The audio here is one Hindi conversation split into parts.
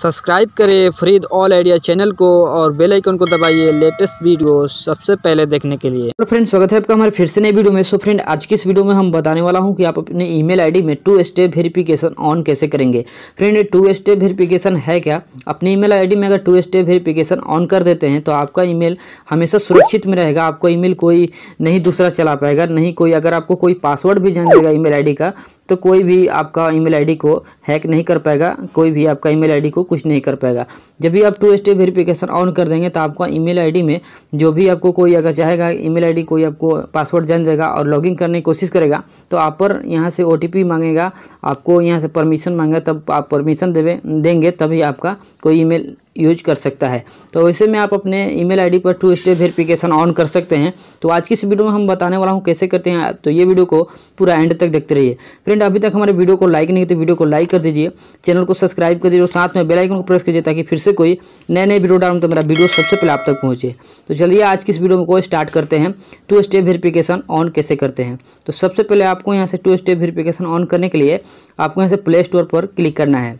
सब्सक्राइब करें फरीद ऑल आइडिया चैनल को और बेल आइकन को दबाइए लेटेस्ट वीडियो सबसे पहले देखने के लिए तो फ्रेंड स्वागत है आपका हमारे फिर से नई वीडियो में सो फ्रेंड आज की इस वीडियो में हम बताने वाला हूं कि आप अपने ईमेल आईडी में टू स्टेप वेरिफिकेशन ऑन कैसे करेंगे फ्रेंड टू स्टेप वेरिफिकेशन है क्या अपने ई मेल में अगर टू स्टेप वेरिफिकेशन ऑन कर देते हैं तो आपका ई हमेशा सुरक्षित में रहेगा आपका ई कोई नहीं दूसरा चला पाएगा नहीं कोई अगर आपको कोई पासवर्ड भी जान देगा ई मेल का तो कोई भी आपका ईमेल आईडी को हैक नहीं कर पाएगा कोई भी आपका ईमेल आईडी को कुछ नहीं कर पाएगा जब भी आप टू स्टेप वेरीफिकेशन ऑन कर देंगे तो आपका ईमेल आईडी में जो भी आपको कोई अगर चाहेगा ईमेल आईडी कोई आपको पासवर्ड जान जाएगा और लॉगिन करने की कोशिश करेगा तो आप पर यहाँ से ओ मांगेगा आपको यहाँ से परमिशन मांगेगा तब आप परमिशन देवे देंगे तभी आपका कोई मेल यूज कर सकता है तो वैसे में आप अपने ईमेल आईडी पर टू स्टेप वेरिफिकेशन ऑन कर सकते हैं तो आज की इस वीडियो में हम बताने वाला हूँ कैसे करते हैं तो ये वीडियो को पूरा एंड तक देखते रहिए फ्रेंड अभी तक हमारे वीडियो को लाइक नहीं तो वीडियो को लाइक कर दीजिए चैनल को सब्सक्राइब कर दीजिए और साथ में बेलाइकन को प्रेस कीजिए ताकि फिर से कोई नए नए वीडियो डालूँ तो मेरा वीडियो सबसे पहले आप तक पहुँचे तो चलिए आज की इस वीडियो को स्टार्ट करते हैं टू स्टेप वेरिफिकेशन ऑन कैसे करते हैं तो सबसे पहले आपको यहाँ से टू स्टेप वेरिफिकेशन ऑन करने के लिए आपको यहाँ से प्ले स्टोर पर क्लिक करना है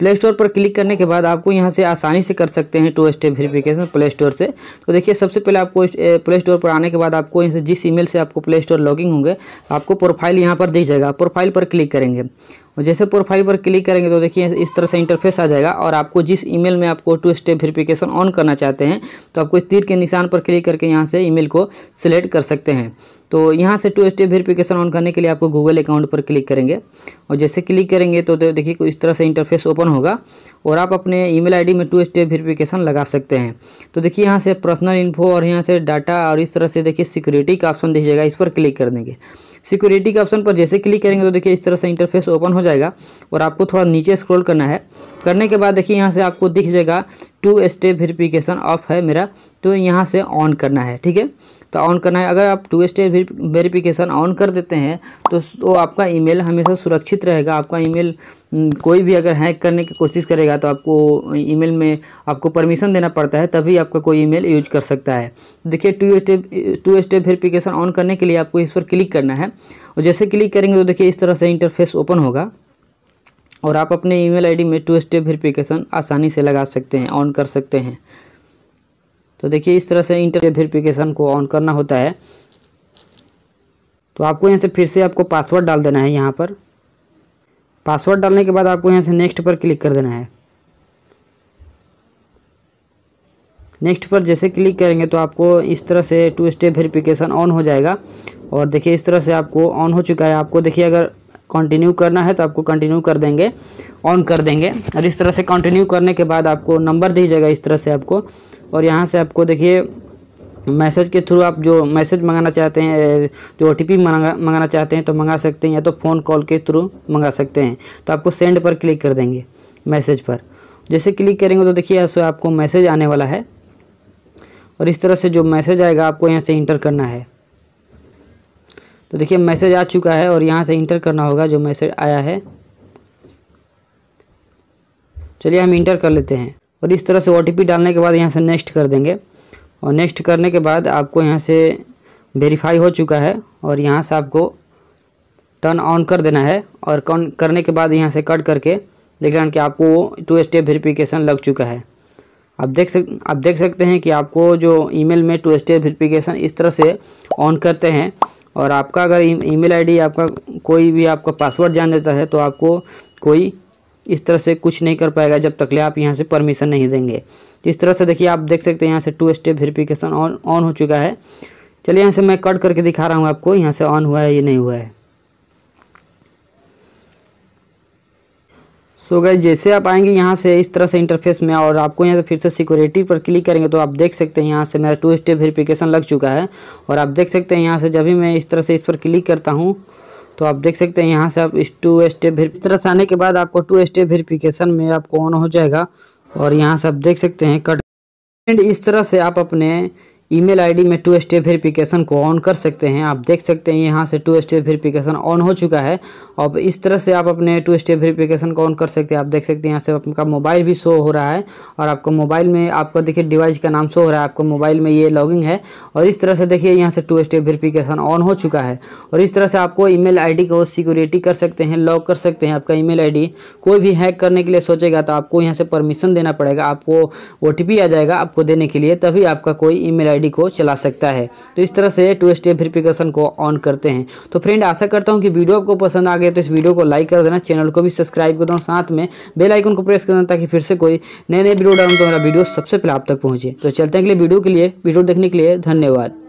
प्ले स्टोर पर क्लिक करने के बाद आपको यहाँ से आसानी से कर सकते हैं two step verification play store से तो देखिए सबसे पहले आपको प्ले स्टोर पर आने के बाद आपको यहाँ से जिस ईमेल से आपको प्ले स्टोर लॉगिंग होंगे आपको प्रोफाइल यहाँ पर दिख जाएगा प्रोफाइल पर क्लिक करेंगे जैसे प्रोफाइल पर क्लिक करेंगे तो देखिए इस तरह से इंटरफेस आ जाएगा और आपको जिस ईमेल में आपको टू स्टेप वेरिफिकेशन ऑन करना चाहते हैं तो आपको इस तीर के निशान पर क्लिक करके यहाँ से ईमेल को सिलेक्ट कर सकते हैं तो यहाँ से टू स्टेप वेरिफिकेशन ऑन करने के लिए आपको गूगल अकाउंट पर क्लिक करेंगे और जैसे क्लिक करेंगे तो देखिए इस तरह से इंटरफेस ओपन होगा और आप अपने ईमेल आईडी में टू स्टेप वेरिफिकेशन लगा सकते हैं तो देखिए यहाँ से पर्सनल इन्फो और यहाँ से डाटा और इस तरह से देखिए सिक्योरिटी का ऑप्शन दिखेगा इस पर क्लिक कर देंगे सिक्योरिटी के ऑप्शन पर जैसे क्लिक करेंगे तो देखिए इस तरह से इंटरफेस ओपन हो जाएगा और आपको थोड़ा नीचे स्क्रॉल करना है करने के बाद देखिए यहाँ से आपको दिख जाएगा टू स्टेप वेरिफिकेशन ऑफ है मेरा तो यहाँ से ऑन करना है ठीक है तो ऑन करना है अगर आप टू स्टेप वेरिफिकेशन ऑन कर देते हैं तो वो तो आपका ईमेल हमेशा सुरक्षित रहेगा आपका ईमेल हम्म, कोई भी अगर हैक करने की कोशिश करेगा तो आपको ईमेल में आपको परमिशन देना पड़ता है तभी आपका कोई ईमेल यूज कर सकता है देखिए two step two step verification on करने के लिए आपको इस पर क्लिक करना है और जैसे क्लिक करेंगे तो देखिए इस तरह से इंटरफेस ओपन होगा और आप अपने ईमेल आईडी में टू स्टेप वेरिफिकेशन आसानी से लगा सकते हैं ऑन कर सकते हैं तो देखिए इस तरह से इंटर वेरिफिकेशन को ऑन करना होता है तो आपको यहाँ से फिर से आपको पासवर्ड डाल देना है यहाँ पर पासवर्ड डालने के बाद आपको यहाँ से नेक्स्ट पर क्लिक कर देना है नेक्स्ट पर जैसे क्लिक करेंगे तो आपको इस तरह से टू स्टेप वेरिफिकेशन ऑन हो जाएगा और देखिए इस तरह से आपको ऑन हो चुका है आपको देखिए अगर कंटिन्यू करना है तो आपको कंटिन्यू कर देंगे ऑन कर देंगे और इस तरह से कंटिन्यू करने के बाद आपको नंबर दीजिएगा इस तरह से आपको और यहाँ से आपको देखिए मैसेज के थ्रू आप जो मैसेज मंगाना चाहते हैं जो ओ टी मंगा मंगाना चाहते हैं तो मंगा सकते हैं या तो फ़ोन कॉल के थ्रू मंगा सकते हैं तो आपको सेंड पर क्लिक कर देंगे मैसेज पर जैसे क्लिक करेंगे तो देखिए ऐसे आपको मैसेज आने वाला है और इस तरह से जो मैसेज आएगा आपको यहाँ से इंटर करना है तो देखिए मैसेज आ चुका है और यहाँ से इंटर करना होगा जो मैसेज आया है चलिए हम इंटर कर लेते हैं और इस तरह से ओ डालने के बाद यहाँ से नेक्स्ट कर देंगे और नेक्स्ट करने के बाद आपको यहाँ से वेरीफाई हो चुका है और यहाँ से आपको टर्न ऑन कर देना है और कौन करने के बाद यहाँ से कट करके देख रहे हैं कि आपको वो टू स्टेप वेरिफिकेशन लग चुका है आप देख सक आप देख सकते हैं कि आपको जो ईमेल में टू स्टेप वेरिफिकेशन इस तरह से ऑन करते हैं और आपका अगर ईमेल आईडी आपका कोई भी आपका पासवर्ड जान देता है तो आपको कोई इस तरह से कुछ नहीं कर पाएगा जब तक ले आप यहाँ से परमिशन नहीं देंगे इस तरह से देखिए आप देख सकते हैं यहाँ से two step verification on on हो चुका है चलिए यहाँ से मैं कट करके दिखा रहा हूँ आपको यहाँ से ऑन हुआ है ये नहीं हुआ है सो गए जैसे आप आएंगे यहाँ से इस तरह से इंटरफेस में और आपको यहाँ से फिर से सिक्योरिटी पर क्लिक करेंगे तो आप देख सकते हैं यहाँ से मेरा टू स्टेप वेरीफिकेशन लग चुका है और आप देख सकते हैं यहाँ से जब भी मैं इस तरह से इस पर क्लिक करता हूँ तो आप देख सकते हैं यहाँ से आप इस टू स्टेप इस तरह से आने के बाद आपको टू स्टेप वेरीफिकेशन में आपको ऑन हो जाएगा और यहाँ से आप देख सकते हैं कट इस तरह से आप अपने ईमेल आईडी में टू स्टेप वेरिफिकेशन को ऑन कर सकते हैं आप देख सकते हैं यहाँ से टू स्टेप वेरिफिकेशन ऑन हो चुका है और इस तरह से आप अपने टू स्टेप वेरिफिकेशन को ऑन कर सकते हैं आप देख सकते हैं यहाँ से आपका मोबाइल भी शो हो रहा है और आपको मोबाइल में आपका देखिए डिवाइस का नाम शो हो रहा है आपको मोबाइल में ये लॉगिंग है और इस तरह से देखिए यहाँ से टू स्टेप वेरिफिकेशन ऑन हो चुका है और इस तरह से आपको ई मेल को सिक्योरिटी कर सकते हैं लॉक कर सकते हैं आपका ई मेल कोई भी हैक करने के लिए सोचेगा तो आपको यहाँ से परमिशन देना पड़ेगा आपको ओ आ जाएगा आपको देने के लिए तभी आपका कोई ई मेल आईडी को चला सकता है तो इस तरह से टू स्टेप वेरिफिकेशन को ऑन करते हैं तो फ्रेंड आशा करता हूँ कि वीडियो आपको पसंद आ गया तो इस वीडियो को लाइक कर देना चैनल को भी सब्सक्राइब कर देना साथ में बेल आइकन को प्रेस कर देना ताकि फिर से कोई नए नए वीडियो डालू तो मेरा वीडियो सबसे पहले आप तक पहुँचे तो चलते हैं अगले वीडियो के लिए वीडियो देखने के लिए धन्यवाद